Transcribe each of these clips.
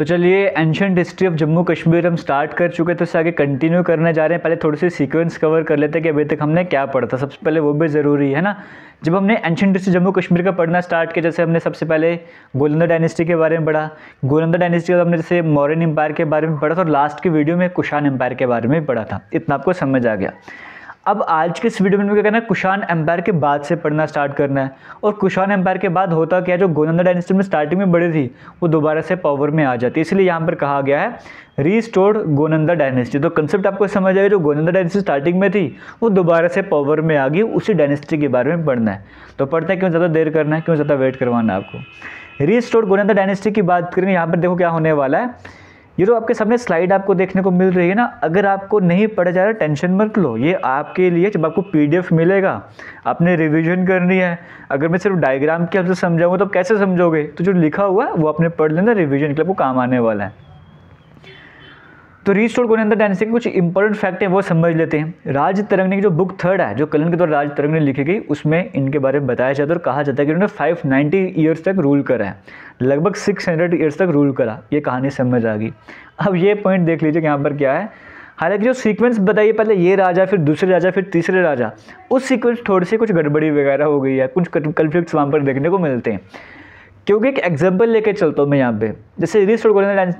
तो चलिए ancient history of Jammu Kashmir हम स्टार्ट कर चुके तो इससे आगे कंटिन्यू करने जा रहे हैं पहले थोड़ी सी सीक्वेंस कवर कर लेते हैं कि अभी तक हमने क्या पढ़ा था सबसे पहले वो भी ज़रूरी है ना जब हमने एंशंट हिस्ट्री जम्मू कश्मीर का पढ़ना स्टार्ट किया जैसे हमने सबसे पहले गोलंदा डायनेस्टी के बारे में पढ़ा गोलंदा डायनेस्टी का हमने जैसे मॉरन एम्पायर के बारे में पढ़ा था और लास्ट की वीडियो में कुशान एम्पायर के बारे में पढ़ा था इतना आपको समझ आ गया अब आज के इस वीडियो में क्या करना है कुशान एम्पायर के बाद से पढ़ना स्टार्ट करना है और कुशान एम्पायर के बाद होता क्या जो गोनंदा डायनेस्टी में स्टार्टिंग में बड़ी थी वो दोबारा से पावर में आ जाती है इसलिए यहाँ पर कहा गया है रीस्टोर्ड गोनंदा डायनेस्टी तो कंसेप्ट आपको समझ आएगा जो गोनंदा डायनेस्टी स्टार्टिंग में थी वो दोबारा से पावर में आ गई उसी डायनेस्टी के बारे में पढ़ना है तो पढ़ते हैं क्यों ज़्यादा देर करना है क्यों ज़्यादा वेट करवाना है आपको रीस्टोर्ड गोनंदा डायनेस्टी की बात करें यहाँ पर देखो क्या होने वाला है ये तो आपके सामने स्लाइड आपको देखने को मिल रही है ना अगर आपको नहीं पढ़ा जा रहा टेंशन मत लो ये आपके लिए जब आपको पीडीएफ मिलेगा आपने रिवीजन करनी है अगर मैं सिर्फ डायग्राम के हमसे समझाऊंगा तो कैसे समझोगे तो जो लिखा हुआ है वो आपने पढ़ लेना रिवीजन के लिए आपको काम आने वाला है तो रीस्टोर अंदर डायनेस्टी के कुछ इंपॉर्टेंट फैक्ट है वो समझ लेते हैं राज तरंग की जो बुक थर्ड है जो कलन के द्वारा राज तरंग ने लिखी गई उसमें इनके बारे में बताया जाता है और कहा जाता है कि उन्होंने फाइव नाइन्टी ईयर्स तक रूल करा है लगभग सिक्स हंड्रेड ईयर्स तक रूल करा ये कहानी समझ आ गई अब ये पॉइंट देख लीजिए कि यहाँ पर क्या है हालांकि जो सीक्वेंस बताइए पहले ये राजा फिर दूसरे राजा फिर तीसरे राजा उस सीक्वेंस थोड़ी सी कुछ गड़बड़ी वगैरह हो गई है कुछ कन्फ्लिक्ट्स वहाँ पर देखने को मिलते हैं क्योंकि एक एग्जाम्पल लेके चलता हूँ मैं यहाँ पे जैसे रिस्ट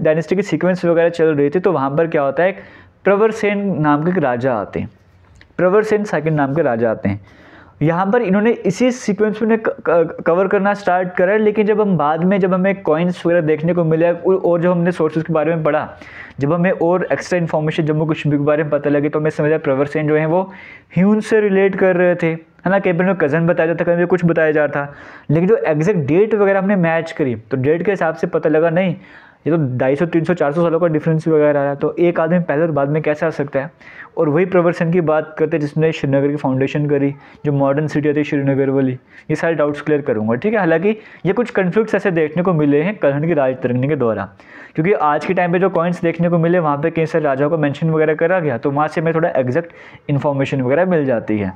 डायनेस्टी की सीक्वेंस वगैरह चल रही थी तो वहाँ पर क्या होता है एक प्रवर सेन नाम के राजा आते हैं प्रवर सेन सेकेंड नाम के राजा आते हैं यहाँ पर इन्होंने इसी सीक्वेंस में कवर करना स्टार्ट करा लेकिन जब हम बाद में जब हमें कॉइन्स वगैरह देखने को मिले और जब हमने सोर्सेज के बारे में पढ़ा जब हमें और एक्स्ट्रा इन्फॉर्मेशन जम्मू कश्मीर के बारे में पता लगे तो हमें समझा प्रवर सेन जो है वो ह्यून से रिलेट कर रहे थे है ना कहीं पर मेरे कज़न बताया जाता कहीं मुझे कुछ बताया जा रहा था लेकिन जो एग्जैक्ट डेट वगैरह हमने मैच करी तो डेट के हिसाब से पता लगा नहीं ये तो ढाई सौ तीन सौ चार सौ सालों का डिफरेंस वगैरह रहा है तो एक आदमी पहले और बाद में कैसे आ सकता है और वही प्रवर्सन की बात करते हैं जिसने श्रीनगर की फाउंडेशन करी जो मॉडर्न सिटी थी श्रीनगर वाली ये सारे डाउट्स क्लियर करूँगा ठीक है हालांकि ये कुछ कन्फ्लिक्ट ऐसे देखने को मिले हैं कलहन की राज तरंगनी के द्वारा क्योंकि आज के टाइम पर जो कॉइन्स देखने को मिले वहाँ पर कई सारे राजाओं को मैंशन वगैरह करा गया तो वहाँ से हमें थोड़ा एग्जैक्ट इन्फॉर्मेशन वगैरह मिल जाती है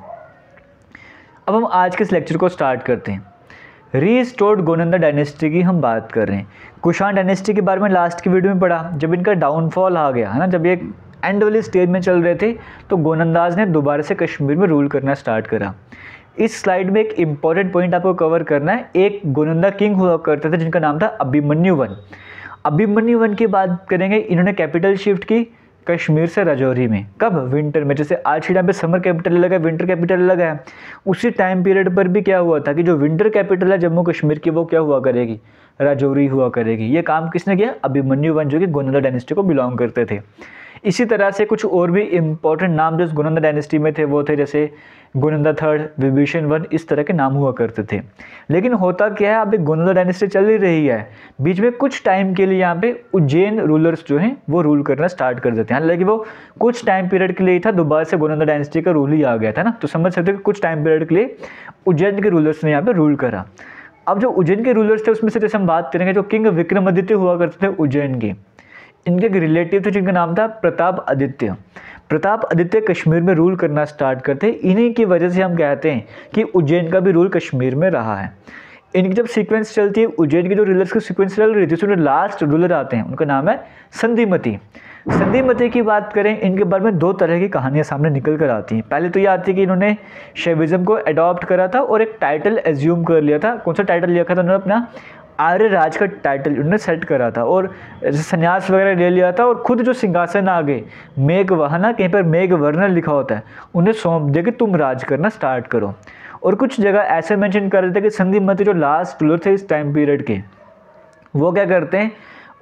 अब हम आज के इस लेक्चर को स्टार्ट करते हैं री स्टोर्ड गोनंदा डायनेस्टी की हम बात कर रहे हैं कुशाण डायनेस्टी के बारे में लास्ट की वीडियो में पढ़ा जब इनका डाउनफॉल आ गया है ना जब ये एंड वाली स्टेज में चल रहे थे तो गोनंदाज ने दोबारा से कश्मीर में रूल करना स्टार्ट करा इस स्लाइड में एक इम्पॉर्टेंट पॉइंट आपको कवर करना है एक गोनंदा किंग हुआ करते थे जिनका नाम था अभिमन्यु वन अभिमन्यु वन की बात करेंगे इन्होंने कैपिटल शिफ्ट की कश्मीर से राजौरी में कब विंटर में जैसे आज के टाइम पे समर कैपिटल अलग है विंटर कैपिटल अलग है उसी टाइम पीरियड पर भी क्या हुआ था कि जो विंटर कैपिटल है जम्मू कश्मीर की वो क्या हुआ करेगी राजौरी हुआ करेगी ये काम किसने किया अभिमन्यु वन जो कि गोनला डायनेस्टी को बिलोंग करते थे इसी तरह से कुछ और भी इम्पोर्टेंट नाम जो गुनंदा डायनेस्टी में थे वो थे जैसे गुनंदा थर्ड विभीषण वन इस तरह के नाम हुआ करते थे लेकिन होता क्या है अब गुनंदा डायनेस्टी चल ही रही है बीच में कुछ टाइम के लिए यहाँ पे उज्जैन रूलर्स जो हैं वो रूल करना स्टार्ट कर देते हैं हालांकि वो कुछ टाइम पीरियड के लिए था दोबारा से गुनंदा डायनेस्टी का रूल ही आ गया था ना तो समझ सकते हो कि कुछ टाइम पीरियड के लिए उज्जैन के रूलर्स ने यहाँ पर रूल करा अब जो उज्जैन के रूलर्स थे उसमें से जैसे हम बात करेंगे जो किंग विक्रमादित्य हुआ करते थे उज्जैन के इनके एक रिलेटिव थे जिनका नाम था प्रताप आदित्य प्रताप आदित्य कश्मीर में रूल करना स्टार्ट करते इन्हीं की वजह से हम कहते हैं कि उज्जैन का भी रूल कश्मीर में रहा है इनकी जब सीक्वेंस चलती है उज्जैन के जो रूलर्स की सीक्वेंस चल रही थी उसमें लास्ट रूलर आते हैं उनका नाम है संधिमती संधिमती की बात करें इनके बारे में दो तरह की कहानियाँ सामने निकल कर आती हैं पहले तो ये आती है कि इन्होंने शेविज़म को अडॉप्ट करा था और एक टाइटल एज्यूम कर लिया था कौन सा टाइटल लिया था तो उन्होंने अपना आर्य राज का टाइटल उन्होंने सेट करा था और संन्यास वगैरह ले लिया था और खुद जो सिंहासन आ गए मेघ वहना कहीं पर मेघ वर्णन लिखा होता है उन्हें सौंप दिया कि तुम राज करना स्टार्ट करो और कुछ जगह ऐसे मेंशन कर देते हैं कि संधि मत जो लास्ट रूलर थे इस टाइम पीरियड के वो क्या करते हैं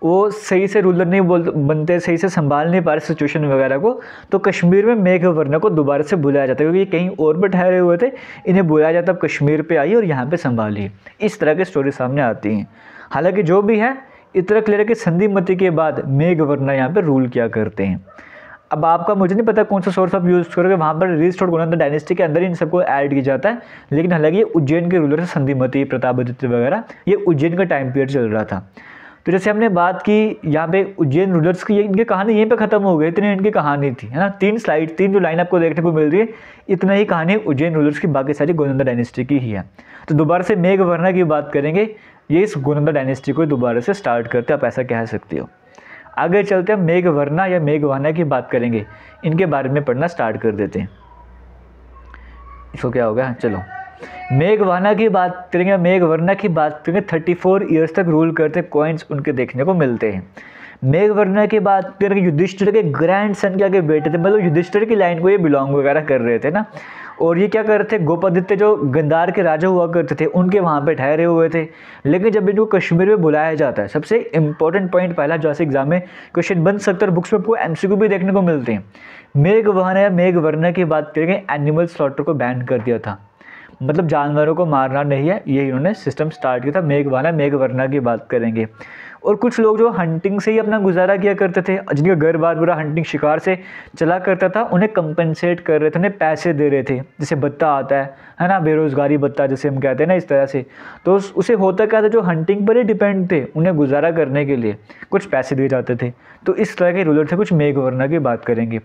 वो सही से रूलर नहीं बोल बनते सही से संभाल नहीं पा रहे सिचुएशन वगैरह को तो कश्मीर में मेघ वर्ना को दोबारा से बुलाया जाता है क्योंकि कहीं और पर ठहरे हुए थे इन्हें बुलाया जाता अब कश्मीर पर आई और यहाँ पर संभाली इस तरह की स्टोरी सामने आती हैं हालाँकि जो भी है इतना क्लियर है कि संधि मती के बाद मेघ वर्णा यहाँ पर रूल किया करते हैं अब आपका मुझे नहीं पता कौन सा सोर्स आप यूज़ करोगे वहाँ पर रिस्टोर गुणा डायनेस्टी के अंदर इन सबको ऐड किया जाता है लेकिन हालांकि ये उज्जैन के रूलर से संधिमती प्रतापादित्य वगैरह ये उज्जैन का टाइम पीरियड चल रहा था तो जैसे हमने बात की यहाँ पे उज्जैन रूलर्स की इनकी कहानी यहीं पे ख़त्म हो गई इतनी इनकी कहानी थी है ना तीन स्लाइड तीन जो लाइन आपको देखने को मिल रही है इतना ही कहानी उज्जैन रूलर्स की बाकी सारी गोनंदा डायनेस्टी की ही है तो दोबारा से मेघवर्णा की बात करेंगे ये इस गोनंदा डायनेस्टी को दोबारा से स्टार्ट करते आप ऐसा कह सकते हो आगे चलते मेघ मेघवर्णा या मेघवाना की बात करेंगे इनके बारे में पढ़ना स्टार्ट कर देते हैं इसको क्या गया चलो मेघवाना की बात करेंगे मेघवर्णा की बात करेंगे थर्टी फोर ईयर्स तक रूल करते कॉइन्स उनके देखने को मिलते हैं मेघवर्णा की बात करेंगे युधिष्ठिर के ग्रैंड सन के आगे बेटे थे मतलब युधिष्ठिर की लाइन को ये बिलोंग वगैरह कर रहे थे ना और ये क्या कर रहे थे गोपादित्य जो गंदार के राजा हुआ करते थे उनके वहाँ पे ठहरे हुए थे लेकिन जब इनको कश्मीर में बुलाया जाता है सबसे इंपॉर्टेंट पॉइंट पहला जो ऐसे एग्जाम में क्वेश्चन बन सकता है और बुक्स में आपको एम भी देखने को मिलते हैं मेघ वहन या मेघ वर्णा की बात करेंगे एनिमल स्लॉटर को बैन कर दिया था मतलब जानवरों को मारना नहीं है ये इन्होंने सिस्टम स्टार्ट किया था मेघवाला वाला की बात करेंगे और कुछ लोग जो हंटिंग से ही अपना गुजारा किया करते थे जिनका घर बार बुरा हंटिंग शिकार से चला करता था उन्हें कंपनसेट कर रहे थे उन्हें पैसे दे रहे थे जैसे भत्ता आता है है ना बेरोज़गारी भत्ता जैसे हम कहते हैं ना इस तरह से तो उस, उसे होता क्या था जो हंटिंग पर ही डिपेंड थे उन्हें गुजारा करने के लिए कुछ पैसे दिए जाते थे तो इस तरह के रूलर थे कुछ मे गवर्नर की बात करेंगे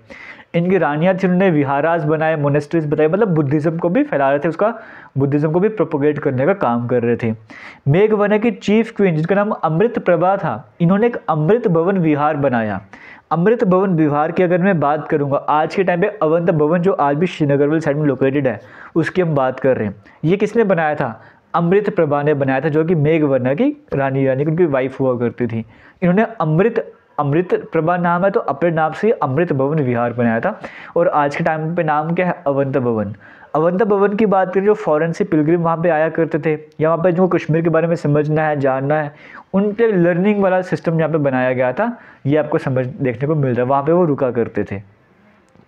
इनकी रानियाँ थी उन्होंने विहाराज बनाए मोनेस्ट्रीज बताए मतलब बुद्धिज़्म को भी फैला रहे थे उसका बुद्धिज़्म को भी प्रोपोगेट करने का काम कर रहे थे मेघवना की चीफ क्वीन जिनका नाम अमृत प्रभा था इन्होंने एक अमृत भवन विहार बनाया अमृत भवन विहार की अगर मैं बात करूंगा आज के टाइम पे अवंत भवन जो आज भी श्रीनगर वाली साइड में लोकेटेड है उसकी हम बात कर रहे हैं ये किसने बनाया था अमृत प्रभा ने बनाया था जो कि मेघवना की रानी रानी उनकी वाइफ हुआ करती थी इन्होंने अमृत अमृत प्रभा नाम है तो अपने नाम से अमृत भवन विहार बनाया था और आज के टाइम पे नाम क्या है अवंत भवन अवंता भवन की बात करें जो फॉरेंसिक से पिलग्रिम वहाँ पे आया करते थे या वहाँ पर जो कश्मीर के बारे में समझना है जानना है उनके लर्निंग वाला सिस्टम यहाँ पे बनाया गया था ये आपको समझ देखने को मिल रहा है वहाँ पर वो रुका करते थे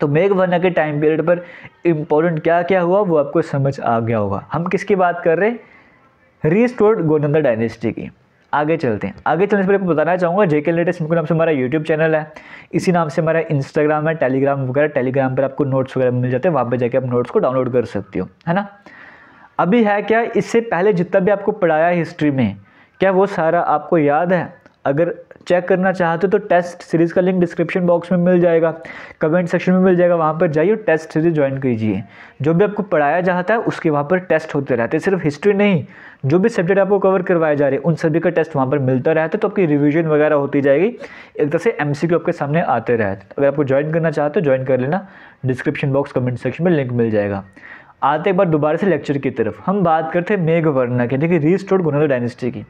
तो मेघ मेघवर्णा के टाइम पीरियड पर इम्पोर्टेंट क्या क्या हुआ वो आपको समझ आ गया होगा हम किसकी बात कर रहे हैं रीस्टोर्ड गोनंदा डायनेस्टी की आगे चलते हैं आगे चलने से पहले आपको बताना चाहूँगा जेके लेटेस्ट इनको नाम से हमारा यूट्यूब चैनल है इसी नाम से हमारा इंस्टाग्राम है टेलीग्राम वगैरह टेलीग्राम पर आपको नोट्स वगैरह मिल जाते हैं वहाँ पर जाकर आप नोट्स को डाउनलोड कर सकते हो है ना अभी है क्या इससे पहले जितना भी आपको पढ़ाया हिस्ट्री में क्या वो सारा आपको याद है अगर चेक करना चाहते हो तो टेस्ट सीरीज़ का लिंक डिस्क्रिप्शन बॉक्स में मिल जाएगा कमेंट सेक्शन में मिल जाएगा वहाँ पर जाइए टेस्ट सीरीज़ ज्वाइन कीजिए जो भी आपको पढ़ाया जाता है उसके वहाँ पर टेस्ट होते रहते हैं सिर्फ हिस्ट्री नहीं जो भी सब्जेक्ट आपको कवर करवाए जा रहे हैं उन सभी का टेस्ट वहाँ पर मिलता रहता है तो आपकी रिविजन वगैरह होती जाएगी एक तरह से एम आपके सामने आते रहते अगर आपको ज्वाइन करना चाहते हो ज्वाइन कर लेना डिस्क्रिप्शन बॉक्स कमेंट सेक्शन में लिंक मिल जाएगा आते एक बार दोबारा से लेक्चर की तरफ हम बात करते हैं मेघवर्णा की ठीक री रीस्टोर्ड गुनल डायनेस्टी की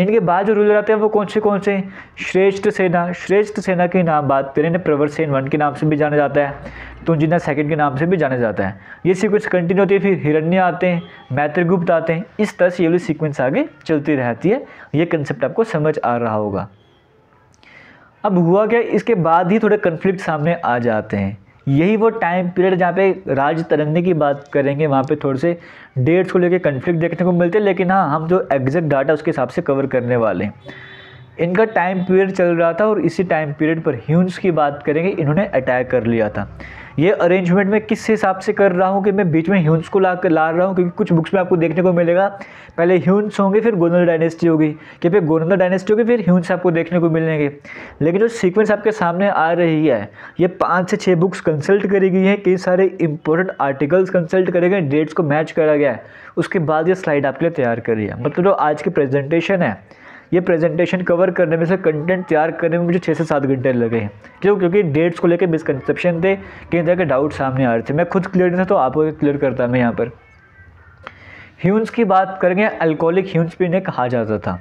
इनके बाद जो रूलर आते हैं वो कौन से कौन से श्रेष्ठ सेना श्रेष्ठ सेना के नाम बात करें इन्हें प्रवर सेन वन के नाम से भी जाना जाता है तुंजिना सेकंड के नाम से भी जाना जाता है ये सीक्वेंस कंटिन्यू होती है फिर हिरण्य आते हैं मैत्रगुप्त आते हैं इस तरह से ये वाली सीक्वेंस आगे चलती रहती है ये कंसेप्ट आपको समझ आ रहा होगा अब हुआ क्या इसके बाद ही थोड़े कन्फ्लिक्ट सामने आ जाते हैं यही वो टाइम पीरियड जहाँ पे राज तरंगने की बात करेंगे वहाँ पे थोड़े से डेट्स को लेकर कन्फ्लिक्ट देखने को मिलते हैं लेकिन हाँ हम जो एग्जैक्ट डाटा उसके हिसाब से कवर करने वाले हैं इनका टाइम पीरियड चल रहा था और इसी टाइम पीरियड पर ह्यून्स की बात करेंगे इन्होंने अटैक कर लिया था ये अरेंजमेंट मैं किस हिसाब से कर रहा हूँ कि मैं बीच में ह्यून्स को ला कर ला रहा हूँ क्योंकि कुछ बुक्स में आपको देखने को मिलेगा पहले ह्यून्स होंगे फिर गोनल डायनेस्टी होगी कि फिर गोनल डायनेस्टी होगी फिर ह्यून्स आपको देखने को मिलेंगे लेकिन जो सीक्वेंस आपके सामने आ रही है ये पाँच से छः बुक्स कंसल्ट करी गई हैं कई सारे इंपॉर्टेंट आर्टिकल्स कंसल्ट करे गए डेट्स को मैच करा गया है उसके बाद ये स्लाइड आपके लिए तैयार करी है मतलब जो आज की प्रेजेंटेशन है ये प्रेजेंटेशन कवर करने में से कंटेंट तैयार करने में मुझे छः से सात घंटे लगे हैं क्यों क्योंकि डेट्स को लेकर मिसकनसेप्शन थे कई तरह के डाउट सामने आ रहे थे मैं खुद क्लियर नहीं था तो आपको क्लियर करता मैं यहाँ पर ह्यूंस की बात करेंगे अल्कोहलिक ह्यूंस भी इन्हें कहा जाता था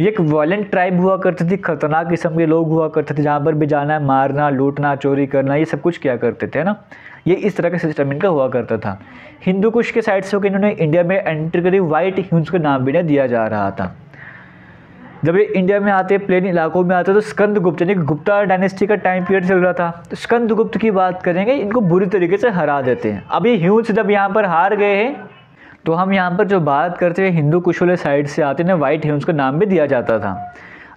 ये एक वायलेंट ट्राइब हुआ करती थी खतरनाक किस्म के लोग हुआ करते थे जहाँ पर भी जाना है मारना लूटना चोरी करना ये सब कुछ किया करते थे ना ये इस तरह का सिस्टम इनका हुआ करता था हिंदू कुश के साइड से होकर इन्होंने इंडिया में एंट्री करी वाइट ह्यूंस का नाम भी इन्हें दिया जा रहा था जब ये इंडिया में आते प्लेन इलाकों में आते तो स्कंद गुप्त यानी गुप्ता डायनेस्टी का टाइम पीरियड चल रहा था तो स्कंद गुप्त की बात करेंगे इनको बुरी तरीके से हरा देते हैं अभी ह्यूज जब यहाँ पर हार गए हैं तो हम यहाँ पर जो बात करते हैं हिंदू कुश वाले साइड से आते हैं वाइट ह्यूज का नाम भी दिया जाता था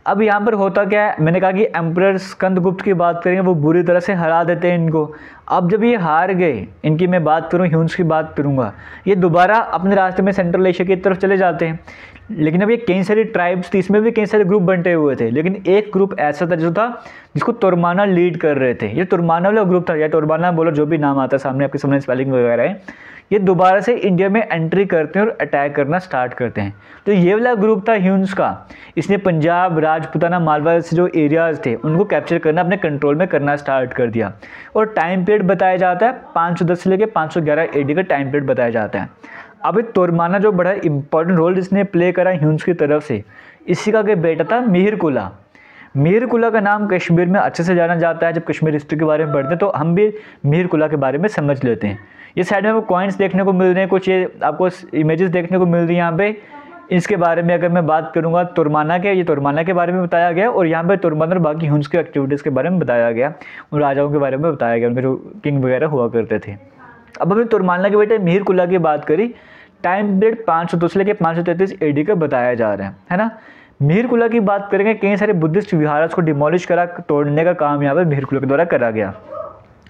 अब यहाँ पर होता क्या है मैंने कहा कि एम्प्रर गुप्त की बात करेंगे वो बुरी तरह से हरा देते हैं इनको अब जब ये हार गए इनकी मैं बात करूँ ह्यूंस की बात करूँगा ये दोबारा अपने रास्ते में सेंट्रल एशिया की तरफ चले जाते हैं लेकिन अब ये कई सारी ट्राइब्स थी तो इसमें भी कई सारे ग्रुप बंटे हुए थे लेकिन एक ग्रुप ऐसा था जो था जिसको तुरमाना लीड कर रहे थे ये तुरमाना वाला ग्रुप था या तुरमाना बोलो जो भी नाम आता है सामने आपके सामने स्पेलिंग वगैरह है ये दोबारा से इंडिया में एंट्री करते हैं और अटैक करना स्टार्ट करते हैं तो ये वाला ग्रुप था ह्यून्स का इसने पंजाब राजपुताना मालवा से जो एरियाज़ थे उनको कैप्चर करना अपने कंट्रोल में करना स्टार्ट कर दिया और टाइम पीरियड बताया जाता है पाँच से लेकर पाँच सौ ग्यारह का टाइम पीरियड बताया जाता है अभी तोरमाना जो बड़ा इंपॉर्टेंट रोल जिसने प्ले करा ह्यूंस की तरफ से इसी का के बेटा था मिहिर कुला मिहिर कुला का नाम कश्मीर में अच्छे से जाना जाता है जब कश्मीर हिस्ट्री के बारे में पढ़ते हैं तो हम भी मिहिर कुला के बारे में समझ लेते हैं ये साइड में कॉइन्स देखने को मिल रहे हैं कुछ ये आपको इमेजेस देखने को मिल रही है यहाँ पे इसके बारे में अगर मैं बात करूँगा तुरमाना के ये तुरमाना के बारे में बताया गया और यहाँ पर तुरमाना और बाकी हुंस की एक्टिविटीज़ के बारे में बताया गया उन राजाओं के बारे में बताया गया उनके जो किंग वगैरह हुआ करते थे अब हमने तुरमाना के बेटे मिहिर कुला की बात करी टाइम पीरियड पाँच सौ से लेकर पाँच सौ तैंतीस ए डी का बताया जा रहा है है ना मिहिरकुला की बात करेंगे कई सारे बुद्धिस्ट विहारस को डिमोलिश करा तोड़ने का काम यहाँ पर मिहिरकुला के द्वारा करा गया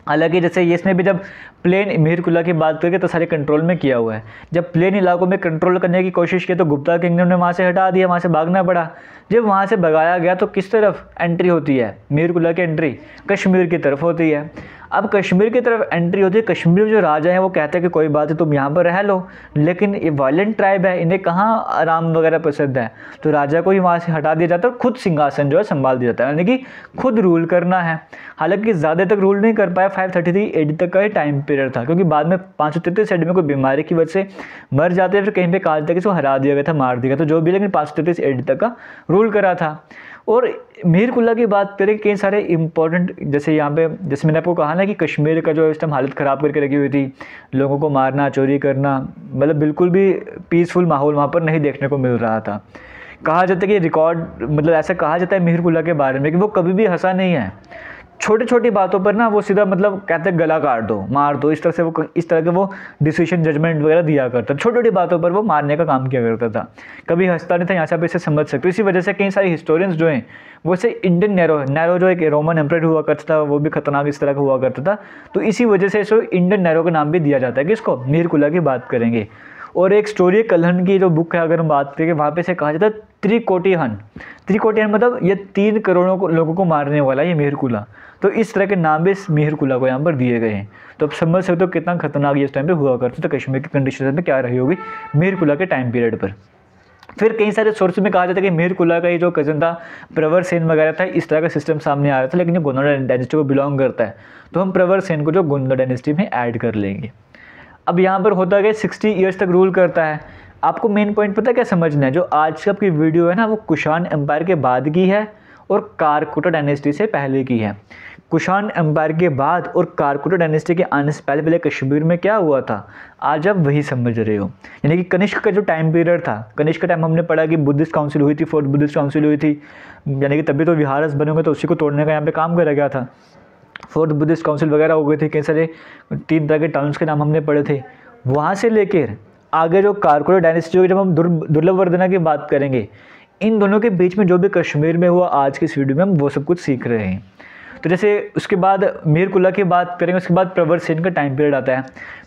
हालांकि जैसे ये इसने भी जब प्लेन मिहिरकुला की बात करके तो सारे कंट्रोल में किया हुआ है जब प्लेन इलाकों में कंट्रोल करने की कोशिश की तो गुप्ता किंगडम ने वहाँ से हटा दिया वहाँ से भागना पड़ा जब वहाँ से भगाया गया तो किस तरफ एंट्री होती है मिहिरकुला की एंट्री कश्मीर की तरफ होती है अब कश्मीर की तरफ एंट्री होती है कश्मीर में जो राजा हैं वो कहते हैं कि कोई बात है तुम यहाँ पर रह लो लेकिन ये वायलेंट ट्राइब है इन्हें कहाँ आराम वगैरह प्रसिद्ध है तो राजा को ही वहाँ से हटा दिया जाता है और खुद सिंहासन जो है संभाल दिया जाता है यानी कि खुद रूल करना है हालांकि ज़्यादा तक रूल नहीं कर पाया फाइव थर्टी थ्री एडी तक का ही टाइम पीरियड था क्योंकि बाद में पाँच सौ तैतीस में कोई बीमारी की वजह से मर जाते हैं फिर कहीं पर है कि उसको हरा दिया गया था मार दिया गया था जो भी लेकिन पाँच सौ तैतीस एडी तक का रूल करा था और मेहरकुल्ला की बात करें कई सारे इंपॉर्टेंट जैसे यहाँ पे जैसे मैंने आपको कहा ना कि कश्मीर का जो इस टाइम हालत ख़राब करके रखी हुई थी लोगों को मारना चोरी करना मतलब बिल्कुल भी पीसफुल माहौल वहाँ पर नहीं देखने को मिल रहा था कहा जाता है कि रिकॉर्ड मतलब ऐसा कहा जाता है मेहरकुल्ला के बारे में कि वो कभी भी हंसा नहीं है छोटी छोटी बातों पर ना वो सीधा मतलब कहते हैं गला काट दो मार दो इस तरह से वो इस तरह के वो डिसीजन जजमेंट वगैरह दिया करता था छोटी छोटी बातों पर वो मारने का काम किया करता था कभी हंसता नहीं था यहाँ से आप इसे समझ सकते हो इसी वजह से कई सारे हिस्टोरियंस जो हैं वो से इंडियन नैरो नैरो जो एक रोमन एम्परेट हुआ करता था वो भी खतरनाक इस तरह का हुआ करता था तो इसी वजह से इसको इंडियन नैरो का नाम भी दिया जाता है किसको मीरकुला की बात करेंगे और एक स्टोरी है कलहन की जो बुक है अगर हम बात करें वहाँ पे से कहा जाता है त्रिकोटिहन त्रिकोटिहन मतलब ये तीन करोड़ों को लोगों को मारने वाला है ये मेहरकुला तो इस तरह के नाम भी इस मेहरकुला को यहाँ पर दिए गए हैं तो आप समझ सकते हो कितना खतरनाक ये टाइम पर हुआ करते तो कश्मीर की कंडीशन में क्या रही होगी मेहरकुला के टाइम पीरियड पर फिर कई सारे सोर्स में कहा जाता है कि मेहर कुला का ये जो कज़न था प्रवर सेन वगैरह था इस तरह का सिस्टम सामने आ रहा था लेकिन ये गोंदा डायनेस्टी को बिलोंग करता है तो हम प्रवर सेन को जो गोंदा डायनेस्टी में ऐड कर लेंगे अब यहाँ पर होता है सिक्सटी ईयर्स तक रूल करता है आपको मेन पॉइंट पता क्या समझना है जो आज की वीडियो है ना वो कुशान एम्पायर के बाद की है और कारकुटा डायनेस्टी से पहले की है कुशान एम्पायर के बाद और कारकुटा डायनेस्टी के आने से पहले पहले कश्मीर में क्या हुआ था आज आप वही समझ रहे हो यानी कि कनिष्क का जो टाइम पीरियड था कनिष्क का टाइम हमने पढ़ा कि बुद्धिस्ट काउंसिल हुई थी फोर्थ बुद्धिस्ट काउंसिल हुई थी यानी कि तभी तो विहारस हुए तो उसी को तोड़ने का यहाँ पर काम करा गया था फोर्थ बुद्धिस्ट काउंसिल वगैरह हो गए थे कई सारे तीन तरह के टाउन्स के नाम हमने पढ़े थे वहाँ से लेकर आगे जो कारकोर डायनेस्टी होगी जब हम दुर्लभ वर्धना की बात करेंगे इन दोनों के बीच में जो भी कश्मीर में हुआ आज की इस वीडियो में हम वो सब कुछ सीख रहे हैं तो जैसे उसके बाद मीर कुल्ला की बात करेंगे उसके बाद प्रवर सेन का टाइम पीरियड आता है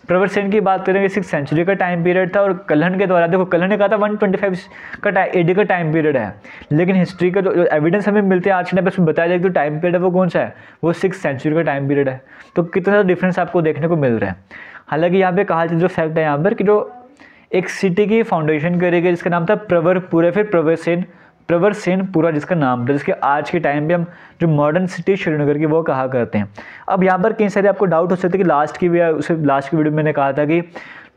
प्रवर सेन की बात करेंगे सिक्स सेंचुरी का टाइम पीरियड था और कलहन के द्वारा देखो कलहन ने कहा था 125 का एडी का टाइम पीरियड है लेकिन हिस्ट्री का जो, एविडेंस हमें मिलते हैं आज के टाइम पर उसमें बताया जाए कि जो टाइम पीरियड है वो कौन सा है वो सिक्स सेंचुरी का टाइम पीरियड है तो कितना ज़्यादा डिफरेंस आपको देखने को मिल रहा है हालांकि यहाँ पर कहा जो फैक्ट है यहाँ पर कि जो एक सिटी की फाउंडेशन करेगी जिसका नाम था प्रवर पूरे फिर प्रवर सेन प्रवर पूरा जिसका नाम था जिसके आज के टाइम में हम जो मॉडर्न सिटी श्रीनगर की वो कहा करते हैं अब यहाँ पर कई सारे आपको डाउट हो सकते हैं कि लास्ट की भी उसे लास्ट की वीडियो में मैंने कहा था कि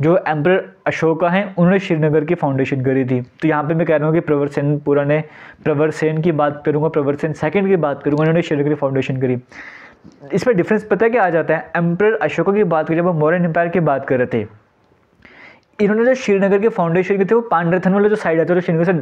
जो एम्पर अशोका हैं उन्होंने श्रीनगर की फाउंडेशन करी थी तो यहाँ पे मैं कह रहा हूँ कि प्रवर सेन पूरा ने प्रवर सेन की बात करूँगा प्रवर सेन सेकेंड की बात करूँगा उन्होंने श्रीनगर की फाउंडेशन करी इसमें डिफरेंस पता है क्या आ जाता है एम्पर अशोका की बात करें जब हम मौर्यन एम्पायर की बात कर रहे थे इन्होंने जो श्रीनगर के फाउंडेशन के थे वो पांडरथन वाला जो साइड आता है तो श्रीनगर से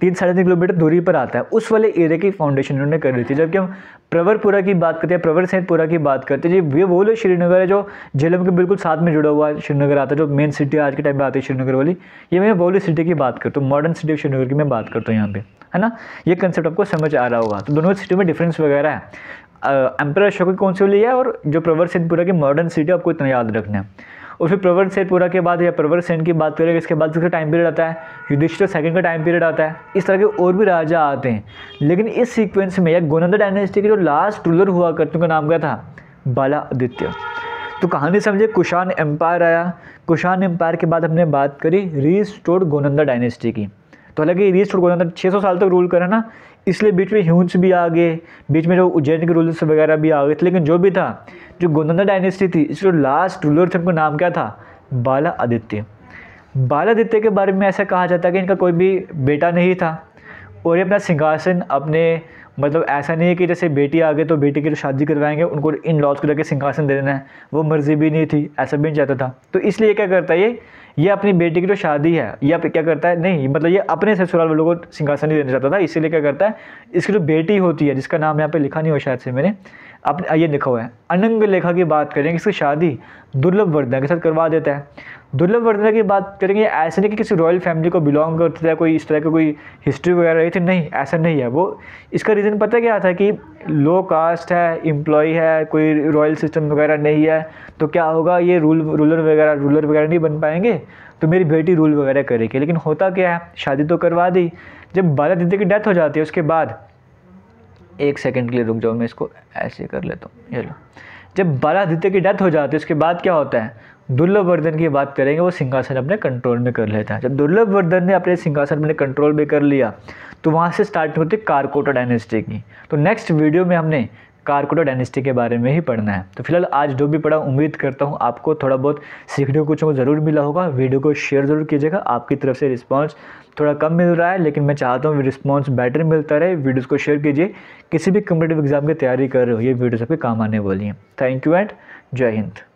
तीन साढ़े तीन किलोमीटर दूरी पर आता है उस वाले एरिया की फाउंडेशन इन्होंने कर ली थी जबकि हम प्रवरपुरा की बात करते हैं प्रवर सैदपुरा की बात करते हैं जी ये वो लोग श्रीनगर है जो झेलम के बिल्कुल साथ में जुड़ा हुआ है श्रीनगर आता है जो मेन सिटी आज के टाइम पर आती है श्रीनगर वाली ये मैं वो सिटी की बात करता हूँ मॉडर्न सिटी ऑफ श्रीनगर की मैं बात करता हूँ यहाँ पर है ना ये कंसेप्ट आपको समझ आ रहा होगा तो दोनों सिटी में डिफरेंस वगैरह है एम्पर अशोक कौन सी वाली है और जो प्रवर सैदपुरा की मॉडर्न सिटी आपको इतना याद रखना है और फिर प्रवर सेन पूरा के बाद या प्रवर सेन की बात करें इसके बाद उसका टाइम पीरियड आता है युधिष्ठिर सेकंड का टाइम पीरियड आता है इस तरह के और भी राजा आते हैं लेकिन इस सीक्वेंस में या गोनंदा डायनेस्टी के जो लास्ट रूलर हुआ करते उनका नाम क्या था बाला आदित्य तो कहानी समझे कुशान एम्पायर आया कुशान एम्पायर के बाद हमने बात करी रीस्टोर्ड गोनंदा डायनेस्टी की तो हालांकि रीस्टोर्ड गोनंदा सौ साल तक रूल करा ना इसलिए बीच में ह्यूंस भी आ गए बीच में जो उज्जैन के रूलर्स वगैरह भी आ गए थे लेकिन जो भी था जो गोंदा डायनेस्टी थी इसको लास्ट रूलर थे उनका नाम क्या था बाला आदित्य बाला आदित्य के बारे में ऐसा कहा जाता है कि इनका कोई भी बेटा नहीं था और ये अपना सिंहासन अपने मतलब ऐसा नहीं है कि जैसे बेटी आ गए तो बेटी की तो शादी करवाएंगे उनको इन लॉज को लेकर सिंहासन दे देना है वो मर्जी भी नहीं थी ऐसा भी नहीं चाहता था तो इसलिए क्या करता है ये ये अपनी बेटी की जो शादी है ये क्या करता है नहीं मतलब ये अपने ससुराल वालों को सिंहासन नहीं देना चाहता था इसीलिए क्या करता है इसकी जो बेटी होती है जिसका नाम यहाँ पर लिखा नहीं हो शायद से मैंने अपने ये लिखा हुआ है अनंग लेखा की बात करेंगे इसकी शादी दुर्लभ वर्धना के साथ करवा देता है दुर्लभ वर्धना की बात करेंगे ऐसे नहीं कि किसी रॉयल फैमिली को बिलोंग करता थे कोई इस तरह की कोई हिस्ट्री वगैरह रही थी नहीं ऐसा नहीं है वो इसका रीज़न पता क्या था कि लो कास्ट है एम्प्लॉय है कोई रॉयल सिस्टम वगैरह नहीं है तो क्या होगा ये रूल रूलर वगैरह रूलर वगैरह नहीं बन पाएंगे तो मेरी बेटी रूल वगैरह करेगी लेकिन होता क्या है शादी तो करवा दी जब बाला दीदी की डेथ हो जाती है उसके बाद एक सेकंड के लिए रुक जाओ मैं इसको ऐसे कर लेता हूँ ये लो जब बालादित्य की डेथ हो जाती है उसके बाद क्या होता है दुर्लभवर्धन की बात करेंगे वो सिंहासन अपने कंट्रोल में कर लेता है जब दुर्लभवर्धन ने अपने सिंहासन अपने कंट्रोल में कर लिया तो वहाँ से स्टार्ट होती है कारकोटा डायनेस्टी की तो नेक्स्ट वीडियो में हमने कारकुटो डायनेस्टी के बारे में ही पढ़ना है तो फिलहाल आज जो भी पढ़ा उम्मीद करता हूँ आपको थोड़ा बहुत सीखने को कुछ ज़रूर मिला होगा वीडियो को शेयर ज़रूर कीजिएगा आपकी तरफ से रिस्पॉन्स थोड़ा कम मिल रहा है लेकिन मैं चाहता हूँ रिस्पॉन्स बेटर मिलता रहे वीडियोज़ को शेयर कीजिए किसी भी कम्पिटेटिव एग्ज़ाम की तैयारी कर रहे हो ये वीडियोज़ सबके काम आने वाली हैं थैंक यू एंड जय हिंद